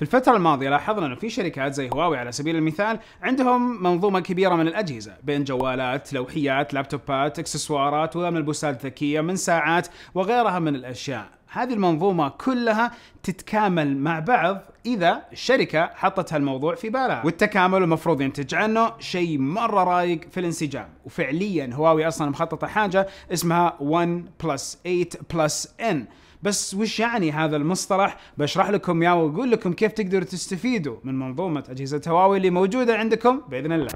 في الفترة الماضية لاحظنا أنه في شركات زي هواوي على سبيل المثال عندهم منظومة كبيرة من الأجهزة بين جوالات، لوحيات، لابتوبات، إكسسوارات وملبوسات ذكية من ساعات وغيرها من الأشياء هذه المنظومة كلها تتكامل مع بعض إذا الشركة حطت هالموضوع في بالها والتكامل المفروض ينتج عنه شيء مرة رايق في الانسجام وفعليا هواوي أصلا مخططة حاجة اسمها 1 بلس 8 بلس N بس وش يعني هذا المصطلح بشرح لكم اياه واقول لكم كيف تقدروا تستفيدوا من منظومه اجهزه هواوي اللي موجوده عندكم باذن الله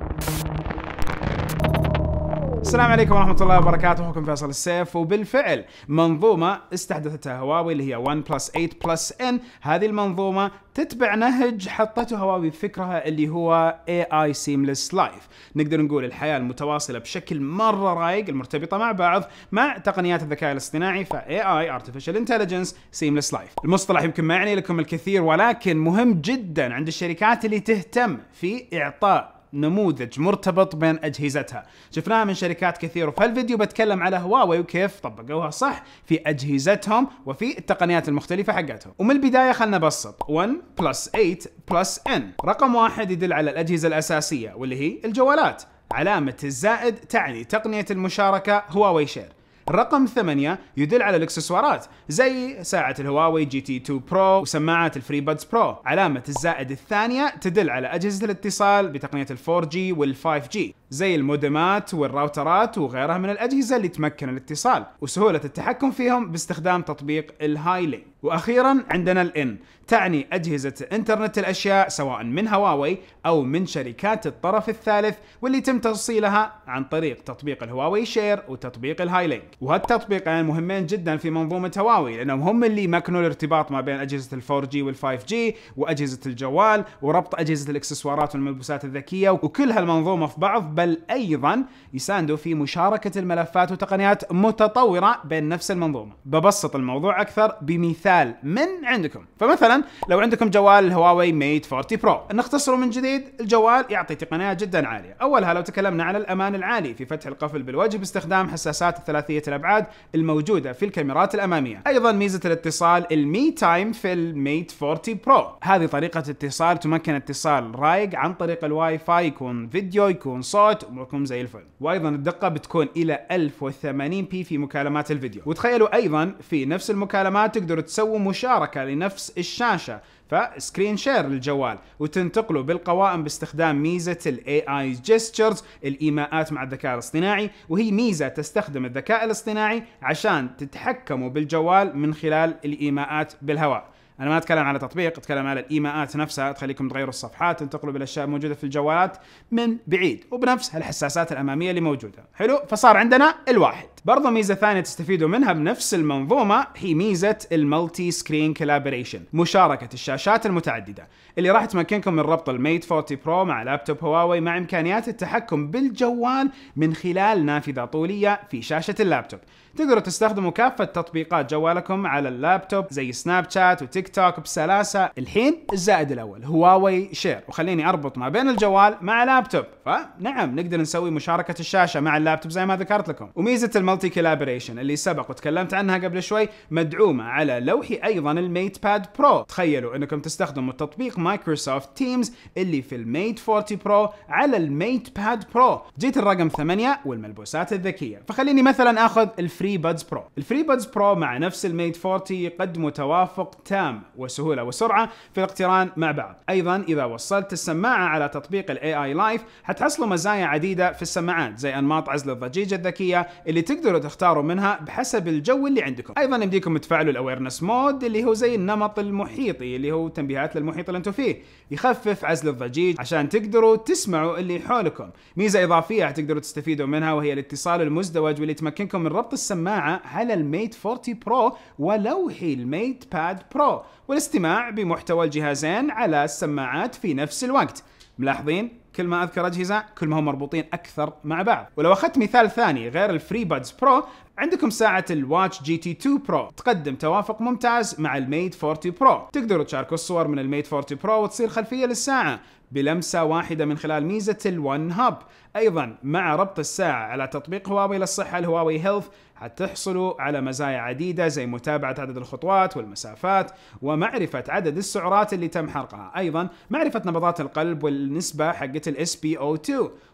السلام عليكم ورحمة الله وبركاته أخوكم فيصل السيف وبالفعل منظومة استحدثتها هواوي اللي هي 1 بلس 8 بلس ان، هذه المنظومة تتبع نهج حطته هواوي بفكرها اللي هو اي اي سيملس لايف، نقدر نقول الحياة المتواصلة بشكل مرة رايق المرتبطة مع بعض مع تقنيات الذكاء الاصطناعي اي اي ارتفيشال انتليجنس سيملس لايف، المصطلح يمكن ما يعني لكم الكثير ولكن مهم جدا عند الشركات اللي تهتم في إعطاء نموذج مرتبط بين اجهزتها شفناها من شركات كثير وفي الفيديو بتكلم على هواوي وكيف طبقوها صح في اجهزتهم وفي التقنيات المختلفه حقتهم ومن البدايه خلنا نبسط 1 بلس 8 بلس ان رقم واحد يدل على الاجهزه الاساسيه واللي هي الجوالات علامة الزائد تعني تقنية المشاركة هواوي شير رقم ثمانية يدل على الاكسسوارات زي ساعة الهواوي جي تي 2 برو وسماعة الفري بادز برو علامة الزائد الثانية تدل على أجهزة الاتصال بتقنية 4G وال 5G زي المودمات والراوترات وغيرها من الأجهزة اللي تمكن الاتصال وسهولة التحكم فيهم باستخدام تطبيق الهايلي وأخيرا عندنا الإن تعني أجهزة إنترنت الأشياء سواء من هواوي أو من شركات الطرف الثالث واللي تم توصيلها عن طريق تطبيق الهواوي شير وتطبيق الهاي لينك وهالتطبيقين يعني مهمين جدا في منظومة هواوي لأنهم هم اللي مكنوا الارتباط ما بين أجهزة الفور جي والفايف جي وأجهزة الجوال وربط أجهزة الإكسسوارات والملبوسات الذكية وكل هالمنظومة في بعض بل أيضا يساندوا في مشاركة الملفات وتقنيات متطورة بين نفس المنظومة ببسط الموضوع أكثر بمثال من عندكم فمثلا لو عندكم جوال هواوي ميت 40 برو نختصره من جديد الجوال يعطي تقنيات جدا عالية أولها لو تكلمنا عن الأمان العالي في فتح القفل بالوجه باستخدام حساسات ثلاثية الأبعاد الموجودة في الكاميرات الأمامية أيضا ميزة الاتصال المي تايم في الميت 40 برو هذه طريقة اتصال تمكن اتصال رايق عن طريق الواي فاي يكون فيديو يكون صوت الصوت واموركم زي الفل وايضا الدقه بتكون الى 1080 بي في مكالمات الفيديو وتخيلوا ايضا في نفس المكالمات تقدروا تسووا مشاركه لنفس الشاشه فسكرين شير للجوال وتنتقلوا بالقوائم باستخدام ميزه الاي اي جيستشرز الايماءات مع الذكاء الاصطناعي وهي ميزه تستخدم الذكاء الاصطناعي عشان تتحكموا بالجوال من خلال الايماءات بالهواء انا ما اتكلم على تطبيق اتكلم على الايماءات نفسها تخليكم تغيروا الصفحات تنتقلوا بالاشياء الموجوده في الجوالات من بعيد وبنفس الحساسات الاماميه اللي موجوده حلو فصار عندنا الواحد برضو ميزه ثانيه تستفيدوا منها بنفس المنظومه هي ميزه المالتي سكرين كولابوريشن مشاركه الشاشات المتعدده اللي راح تمكنكم من ربط الميت 40 برو مع لابتوب هواوي مع امكانيات التحكم بالجوال من خلال نافذه طوليه في شاشه اللابتوب تقدروا تستخدموا كافه تطبيقات جوالكم على اللابتوب زي سناب شات وتيك تيك توك بسلاسه الحين الزائد الاول هواوي شير وخليني اربط ما بين الجوال مع لابتوب فنعم نقدر نسوي مشاركه الشاشه مع اللابتوب زي ما ذكرت لكم وميزه المالتي كولابوريشن اللي سبق وتكلمت عنها قبل شوي مدعومه على لوحي ايضا الميت باد برو تخيلوا انكم تستخدموا تطبيق مايكروسوفت تيمز اللي في الميت 40 برو على الميت باد برو جيت الرقم 8 والملبوسات الذكيه فخليني مثلا اخذ الفري بادز برو الفري بادز برو مع نفس الميت 40 يقدموا توافق تام استخدام وسهوله وسرعه في الاقتران مع بعض ايضا اذا وصلت السماعه على تطبيق الاي اي لايف حتحصلوا مزايا عديده في السماعات زي انماط عزل الضجيجه الذكيه اللي تقدروا تختاروا منها بحسب الجو اللي عندكم ايضا يمديكم تفعلوا الاويرنس مود اللي هو زي النمط المحيطي اللي هو تنبيهات للمحيط اللي انتم فيه يخفف عزل الضجيج عشان تقدروا تسمعوا اللي حولكم ميزه اضافيه حتقدروا تستفيدوا منها وهي الاتصال المزدوج واللي تمكنكم من ربط السماعه على الميت 40 برو ولوحي الميت باد برو والاستماع بمحتوى الجهازين على السماعات في نفس الوقت ملاحظين كل ما اذكر اجهزه كل ما هم مربوطين اكثر مع بعض ولو اخذت مثال ثاني غير الفري بادز برو عندكم ساعة الواتش جي تي 2 برو تقدم توافق ممتاز مع الميد 40 برو تقدروا تشاركوا الصور من الميد 40 برو وتصير خلفية للساعة بلمسة واحدة من خلال ميزة الون هاب أيضا مع ربط الساعة على تطبيق هواوي للصحة الهواوي هيلث حتحصلوا على مزايا عديدة زي متابعة عدد الخطوات والمسافات ومعرفة عدد السعرات اللي تم حرقها أيضا معرفة نبضات القلب والنسبة حقة الـ SPO2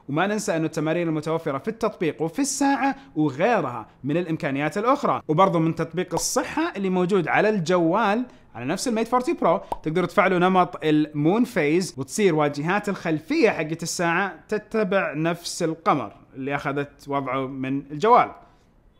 وما ننسى أن التمارين المتوفرة في التطبيق وفي الساعة وغيرها من الامكانيات الاخرى وبرضه من تطبيق الصحه اللي موجود على الجوال على نفس الميت 40 برو تقدر تفعلوا نمط المون فيز وتصير واجهات الخلفيه حقت الساعه تتبع نفس القمر اللي اخذت وضعه من الجوال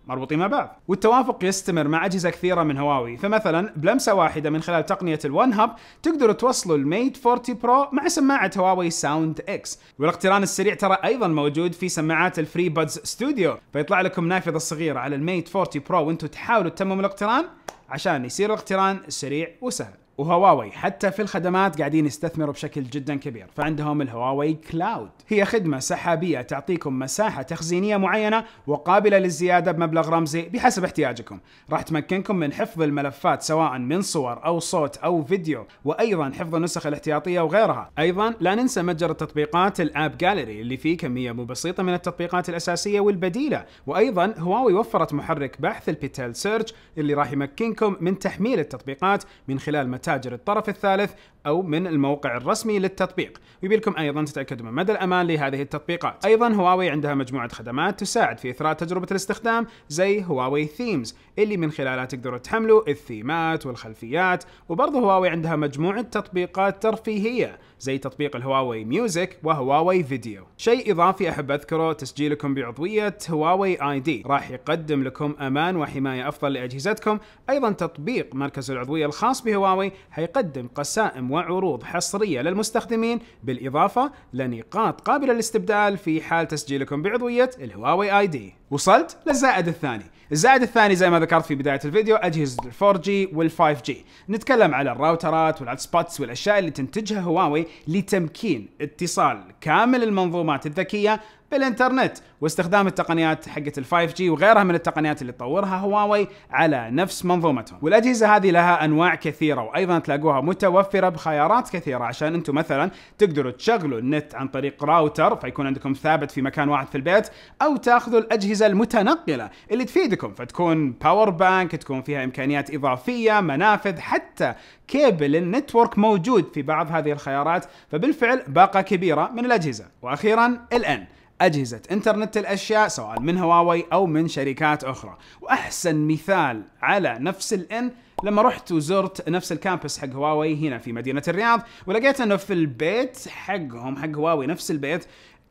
مربوطين مع بعض والتوافق يستمر مع أجهزة كثيرة من هواوي فمثلا بلمسة واحدة من خلال تقنية الون هاب تقدروا توصلوا الميت 40 برو مع سماعة هواوي ساوند اكس والاقتران السريع ترى أيضا موجود في سماعات الفري بادز ستوديو فيطلع لكم نافذة صغيرة على الميت 40 برو وانتم تحاولوا تتمموا الاقتران عشان يصير الاقتران سريع وسهل وهواوي حتى في الخدمات قاعدين يستثمروا بشكل جدا كبير فعندهم الهواوي كلاود هي خدمة سحابية تعطيكم مساحة تخزينية معينة وقابلة للزيادة بمبلغ رمزي بحسب احتياجكم راح تمكنكم من حفظ الملفات سواء من صور أو صوت أو فيديو وأيضا حفظ النسخ الاحتياطية وغيرها أيضا لا ننسى متجر التطبيقات الآب جاليري اللي فيه كمية مو بسيطة من التطبيقات الأساسية والبديلة وأيضا هواوي وفرت محرك بحث البيتال سيرج اللي راح يمكنكم من تحميل التطبيقات من خلال متاجر المتاجر الطرف الثالث أو من الموقع الرسمي للتطبيق ويبي لكم أيضا تتأكدوا من مدى الأمان لهذه التطبيقات أيضا هواوي عندها مجموعة خدمات تساعد في إثراء تجربة الاستخدام زي هواوي ثيمز اللي من خلالها تقدروا تحملوا الثيمات والخلفيات وبرضه هواوي عندها مجموعة تطبيقات ترفيهية زي تطبيق الهواوي ميوزك وهواوي فيديو شيء إضافي أحب أذكره تسجيلكم بعضوية هواوي آي دي راح يقدم لكم أمان وحماية أفضل لأجهزتكم أيضا تطبيق مركز العضوية الخاص بهواوي حيقدم قسائم وعروض حصرية للمستخدمين بالإضافة لنقاط قابلة للاستبدال في حال تسجيلكم بعضوية الهواوي اي دي وصلت للزائد الثاني الزائد الثاني زي ما ذكرت في بداية الفيديو أجهزة 4G وال5G نتكلم على الراوترات والهوت سبوتس والأشياء اللي تنتجها هواوي لتمكين اتصال كامل المنظومات الذكية بالانترنت واستخدام التقنيات حقت ال 5 جي وغيرها من التقنيات اللي تطورها هواوي على نفس منظومتهم والاجهزه هذه لها انواع كثيره وايضا تلاقوها متوفره بخيارات كثيره عشان انتم مثلا تقدروا تشغلوا النت عن طريق راوتر فيكون عندكم ثابت في مكان واحد في البيت او تاخذوا الاجهزه المتنقله اللي تفيدكم فتكون باور بانك تكون فيها امكانيات اضافيه منافذ حتى كيبل النتورك موجود في بعض هذه الخيارات فبالفعل باقه كبيره من الاجهزه واخيرا الان أجهزة إنترنت الأشياء سواء من هواوي أو من شركات أخرى وأحسن مثال على نفس الإن لما رحت وزرت نفس الكامبس حق هواوي هنا في مدينة الرياض ولقيت أنه في البيت حقهم حق هواوي نفس البيت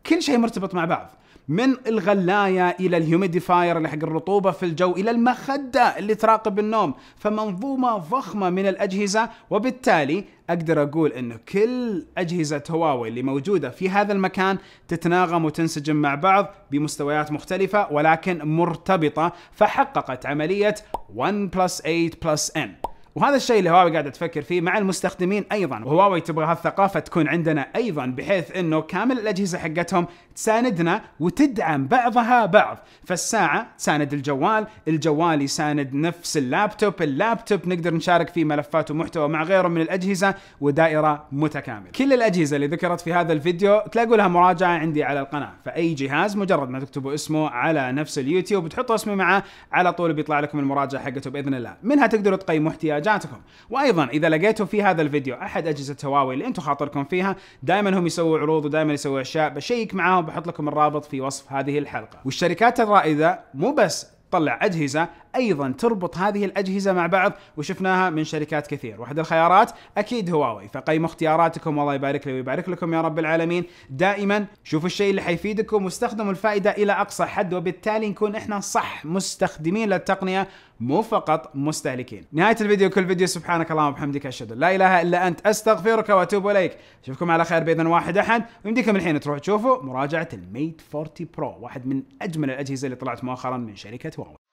كل شيء مرتبط مع بعض من الغلايه الى الهيوميديفاير اللي حق الرطوبه في الجو الى المخده اللي تراقب النوم فمنظومه ضخمه من الاجهزه وبالتالي اقدر اقول انه كل اجهزه هواوي اللي موجوده في هذا المكان تتناغم وتنسجم مع بعض بمستويات مختلفه ولكن مرتبطه فحققت عمليه 1 بلس 8 بلس n وهذا الشيء اللي هواوي قاعده تفكر فيه مع المستخدمين ايضا وهواوي تبغى هالثقافه تكون عندنا ايضا بحيث انه كامل الاجهزه حقتهم تساندنا وتدعم بعضها بعض فالساعه تساند الجوال الجوال يساند نفس اللابتوب اللابتوب نقدر نشارك فيه ملفات ومحتوى مع غيره من الاجهزه ودائره متكامله كل الاجهزه اللي ذكرت في هذا الفيديو تلاقوا لها مراجعه عندي على القناه فاي جهاز مجرد ما تكتبوا اسمه على نفس اليوتيوب وتحطوا اسمي معه على طول بيطلع لكم المراجعه حقته باذن الله منها تقدروا تقيموا احتياج مراجعتكم وايضا اذا لقيتوا في هذا الفيديو احد اجهزه هواوي اللي انتم خاطركم فيها دائما هم يسووا عروض ودائما يسووا اشياء بشيك معاهم بحط لكم الرابط في وصف هذه الحلقه والشركات الرائده مو بس تطلع اجهزه ايضا تربط هذه الاجهزه مع بعض وشفناها من شركات كثير واحد الخيارات اكيد هواوي فقيموا اختياراتكم والله يبارك لي ويبارك لكم يا رب العالمين دائما شوفوا الشيء اللي حيفيدكم واستخدموا الفائده الى اقصى حد وبالتالي نكون احنا صح مستخدمين للتقنيه مو فقط مستهلكين نهايه الفيديو كل فيديو سبحانك اللهم وبحمدك اشهد لا اله الا انت استغفرك واتوب اليك اشوفكم على خير باذن واحد احد ويمديكم الحين تروح تشوفوا مراجعه الميت 40 برو واحد من اجمل الاجهزه اللي طلعت مؤخرا من شركه هواوي